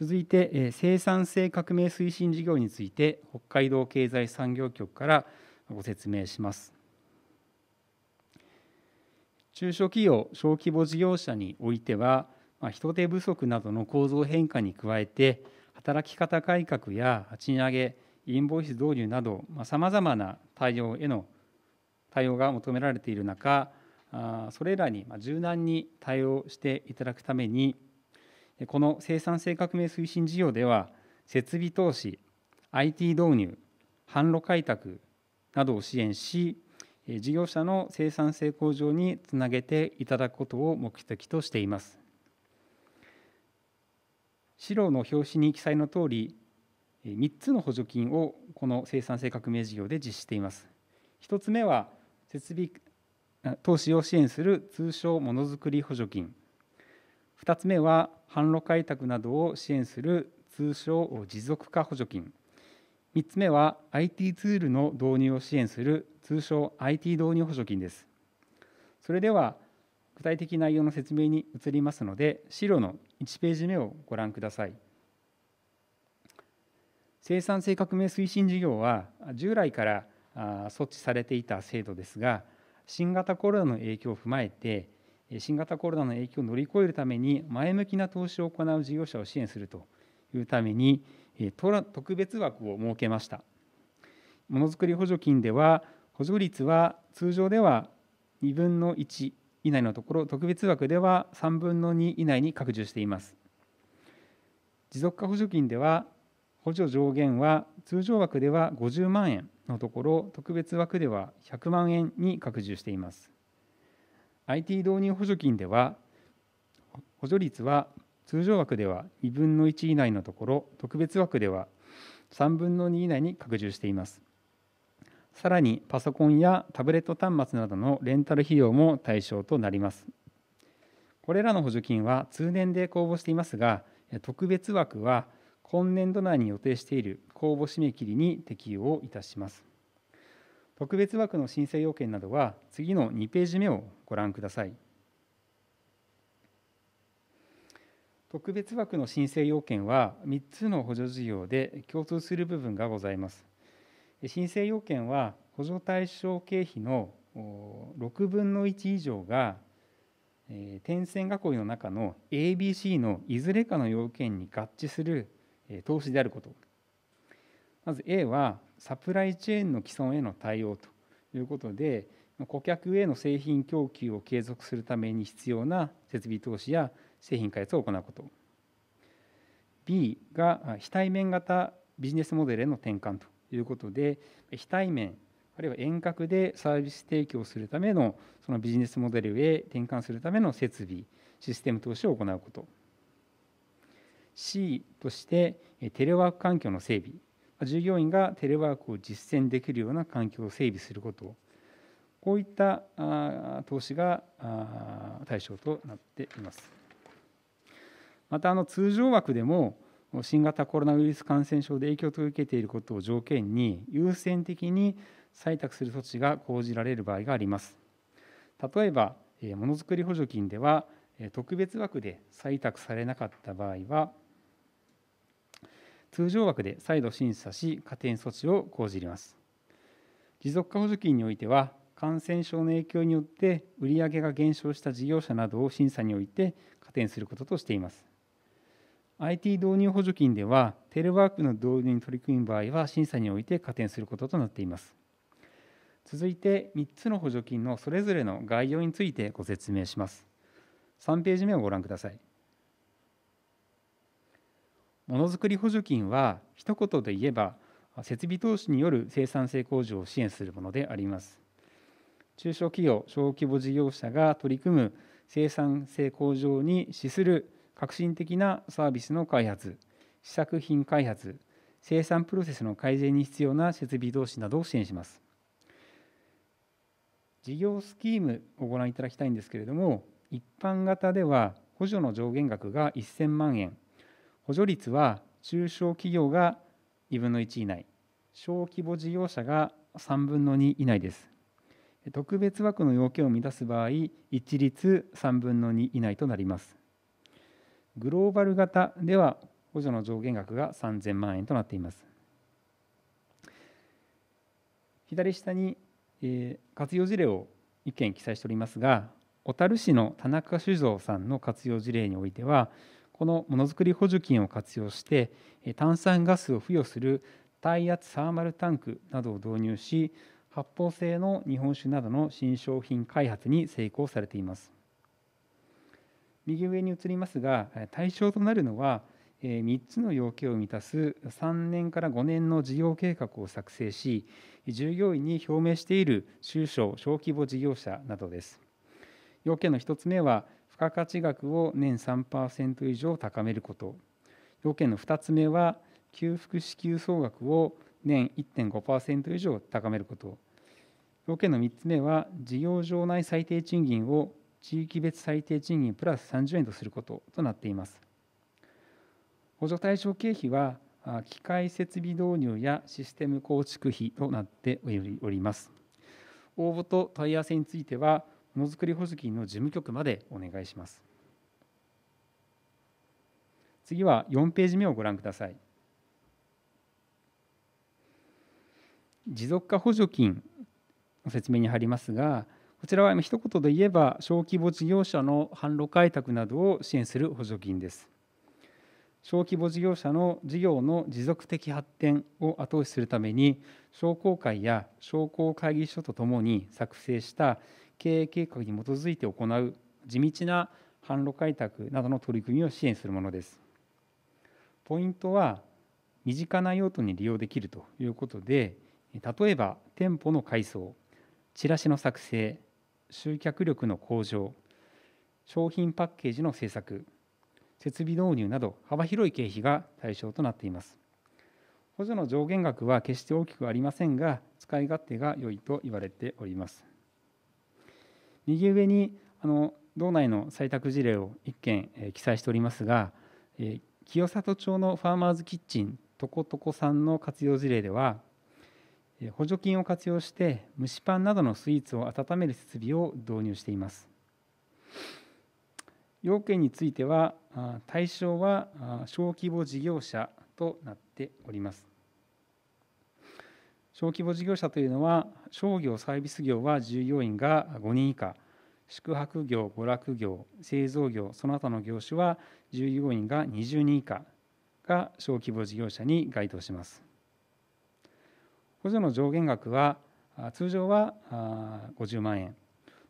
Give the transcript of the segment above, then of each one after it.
続いて、え生産性革命推進事業について北海道経済産業局からご説明します中小企業小規模事業者においては、ま人手不足などの構造変化に加えて働き方改革や賃上げインボイス導入などさまざ、まな対応への対応が求められている中それらに柔軟に対応していただくためにこの生産性革命推進事業では設備投資 IT 導入販路開拓などを支援し事業者の生産性向上につなげていただくことを目的としています資料の表紙に記載の通り3つの補助金をこの生産性革命事業で実施しています1つ目は設備投資を支援する通称ものづくり補助金2つ目は販路開拓などを支援する通称持続化補助金3つ目は IT ツールの導入を支援する通称 IT 導入補助金ですそれでは具体的内容の説明に移りますので資料の1ページ目をご覧ください生産性革命推進事業は従来から措置されていた制度ですが新型コロナの影響を踏まえて新型コロナの影響を乗り越えるために前向きな投資を行う事業者を支援するというために特別枠を設けましたものづくり補助金では補助率は通常では2分の1以内のところ特別枠では3分の2以内に拡充しています持続化補助金では補助上限は通常枠では50万円のところ特別枠では100万円に拡充しています IT 導入補助金では補助率は通常枠では2分の1以内のところ特別枠では3分の2以内に拡充していますさらにパソコンやタブレット端末などのレンタル費用も対象となりますこれらの補助金は通年で公募していますが特別枠は今年度内に予定している公募締め切りに適用をいたします特別枠の申請要件などは次の2ページ目をご覧ください。特別枠の申請要件は3つの補助事業で共通する部分がございます。申請要件は補助対象経費の6分の1以上が点線囲いの中の ABC のいずれかの要件に合致する投資であることまず A はサプライチェーンの既存への対応ということで顧客への製品供給を継続するために必要な設備投資や製品開発を行うこと B が非対面型ビジネスモデルへの転換ということで非対面あるいは遠隔でサービス提供するためのそのビジネスモデルへ転換するための設備システム投資を行うこと C としてテレワーク環境の整備従業員がテレワークを実践できるような環境を整備することこういった投資が対象となっています。またあの通常枠でも新型コロナウイルス感染症で影響を受けていることを条件に優先的に採択する措置が講じられる場合があります。例えばものづくり補助金では特別枠で採択されなかった場合は通常枠で再度審査し加点措置を講じます持続化補助金においては感染症の影響によって売上が減少した事業者などを審査において加点することとしています IT 導入補助金ではテレワークの導入に取り組む場合は審査において加点することとなっています続いて3つの補助金のそれぞれの概要についてご説明します3ページ目をご覧くださいものづくり補助金は一言で言えば設備投資による生産性向上を支援するものであります中小企業小規模事業者が取り組む生産性向上に資する革新的なサービスの開発試作品開発生産プロセスの改善に必要な設備投資などを支援します事業スキームをご覧いただきたいんですけれども一般型では補助の上限額が1000万円補助率は中小企業が2分の1以内小規模事業者が3分の2以内です特別枠の要件を満たす場合一律3分の2以内となりますグローバル型では補助の上限額が3000万円となっています左下に、えー、活用事例を1件記載しておりますが小樽市の田中酒造さんの活用事例においてはこのものづくり補助金を活用して炭酸ガスを付与する耐圧サーマルタンクなどを導入し発泡性の日本酒などの新商品開発に成功されています右上に移りますが対象となるのは3つの要件を満たす3年から5年の事業計画を作成し従業員に表明している中小小規模事業者などです要件の1つ目は付加価値額を年3%以上高めること要件の2つ目は給付支給総額を年1.5%以上高めること要件の3つ目は事業場内最低賃金を地域別最低賃金プラス30円とすることとなっています補助対象経費は機械設備導入やシステム構築費となっております応募と問い合わせについてはものづくり補助金の事務局までお願いします次は4ページ目をご覧ください持続化補助金の説明に入りますがこちらは一言で言えば小規模事業者の販路開拓などを支援する補助金です小規模事業者の事業の持続的発展を後押しするために商工会や商工会議所とともに作成した経営計画に基づいて行う地道な販路開拓などの取り組みを支援するものです。ポイントは身近な用途に利用できるということで例えば店舗の改装チラシの作成集客力の向上商品パッケージの制作設備導入など幅広い経費が対象となっています補助の上限額は決して大きくありませんが使い勝手が良いと言われております右上にあの道内の採択事例を1件、え記載しておりますが、え清里町のファーマーズキッチンとことこさんの活用事例では、え補助金を活用して蒸しパンなどのスイーツを温める設備を導入しています。要件については対象は小規模事業者となっております。小規模事業者というのは商業サービス業は従業員が5人以下宿泊業娯楽業製造業その他の業種は従業員が20人以下が小規模事業者に該当します補助の上限額は通常は50万円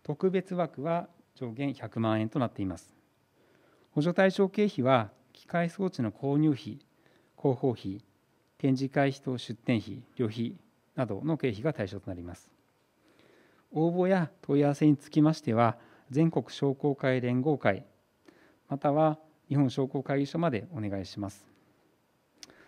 特別枠は上限100万円となっています補助対象経費は機械装置の購入費広報費展示会費と出展費旅費などの経費が対象となります。応募や問い合わせにつきましては、全国商工会連合会、または日本商工会議所までお願いします。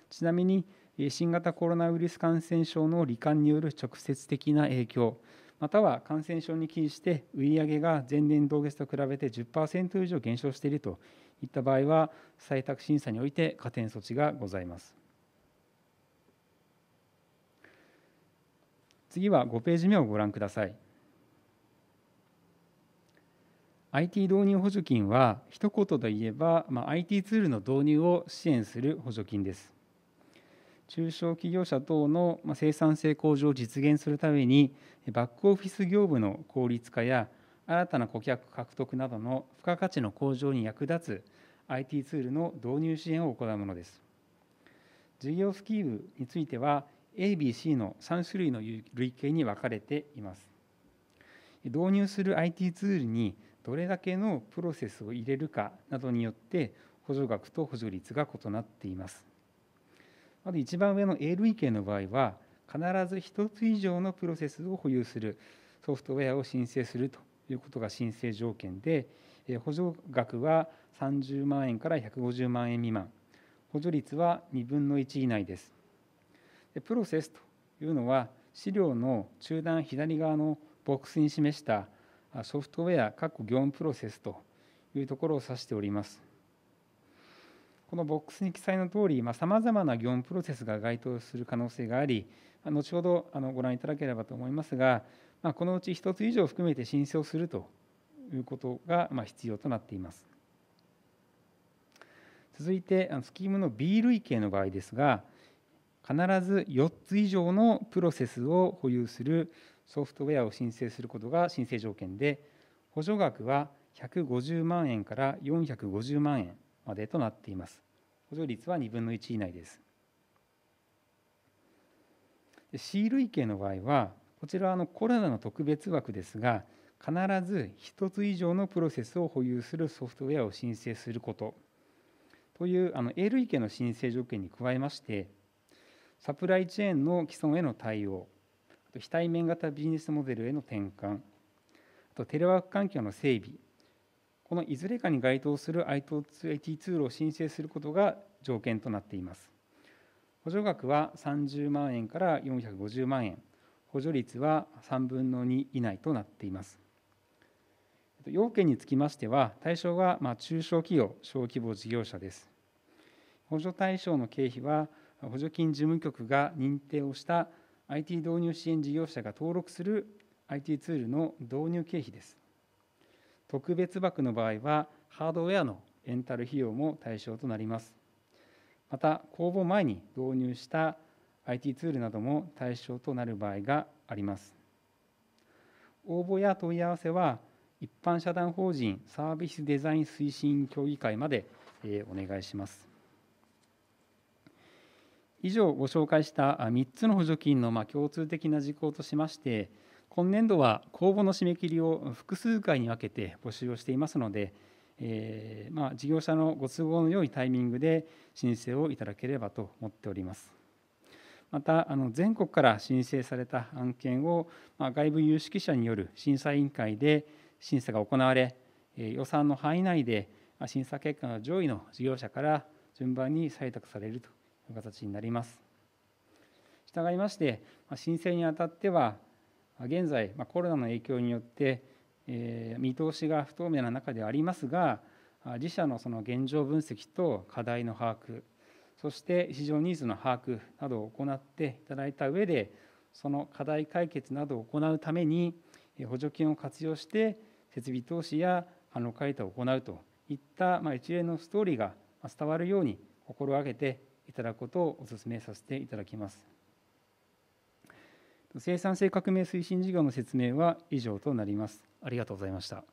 ちなみに、新型コロナウイルス感染症の罹患による直接的な影響、または感染症に起因して売上が前年同月と比べて10%以上減少しているといった場合は、採択審査において加点措置がございます。次は5ページ目をご覧ください。IT 導入補助金は一言で言えば、まあ、IT ツールの導入を支援する補助金です。中小企業者等の生産性向上を実現するためにバックオフィス業務の効率化や新たな顧客獲得などの付加価値の向上に役立つ IT ツールの導入支援を行うものです。事業スキームについては ABC の3種類の類型に分かれています。導入する IT ツールにどれだけのプロセスを入れるかなどによって補助額と補助率が異なっています。まず一番上の A 類型の場合は必ず1つ以上のプロセスを保有するソフトウェアを申請するということが申請条件で補助額は30万円から150万円未満補助率は2分の1以内です。プロセスというのは資料の中段左側のボックスに示したソフトウェア各業務プロセスというところを指しております。このボックスに記載のとおり、さまざ、まな業務プロセスが該当する可能性があり、後ほどあのご覧いただければと思いますが、まあ、このうち1つ以上含めて申請をするということがま必要となっています。続いて、スキームの B 類型の場合ですが、必ず4つ以上のプロセスを保有するソフトウェアを申請することが申請条件で補助額は150万円から450万円までとなっています補助率は2分の1以内です C 類型の場合はこちらはコロナの特別枠ですが必ず1つ以上のプロセスを保有するソフトウェアを申請することというあの A 類型の申請条件に加えましてサプライチェーンの既存への対応あと非対面型ビジネスモデルへの転換あとテレワーク環境の整備このいずれかに該当する IT ツールを申請することが条件となっています。補助額は30万円から450万円、補助率は3分の2以内となっています。要件につきましては、対象はま中小企業、小規模事業者です。補助対象の経費は補助金事務局が認定をした IT 導入支援事業者が登録する IT ツールの導入経費です。特別枠の場合は、ハードウェアのレンタル費用も対象となります。また、公募前に導入した IT ツールなども対象となる場合があります。応募や問い合わせは、一般社団法人サービスデザイン推進協議会までお願いします。以上ご紹介した3つの補助金の共通的な事項としまして今年度は公募の締め切りを複数回に分けて募集をしていますので、えー、まあ、事業者のご都合の良いタイミングで申請をいただければと思っております。またあの全国から申請された案件を、まあ、外部有識者による審査委員会で審査が行われ、え予算の範囲内で審査結果の上位の事業者から順番に採択されるとい形になります。従いまして、申請にあたっては、現在、コロナの影響によって、見通しが不透明な中ではありますが、自社のその現状分析と課題の把握、そして市場ニーズの把握などを行っていただいた上で、その課題解決などを行うために、補助金を活用して、設備投資や販路開拓を行うといった一連のストーリーが伝わるように心がけていただくことをお勧めさせていただきます。生産性革命推進事業の説明は以上となります。ありがとうございました。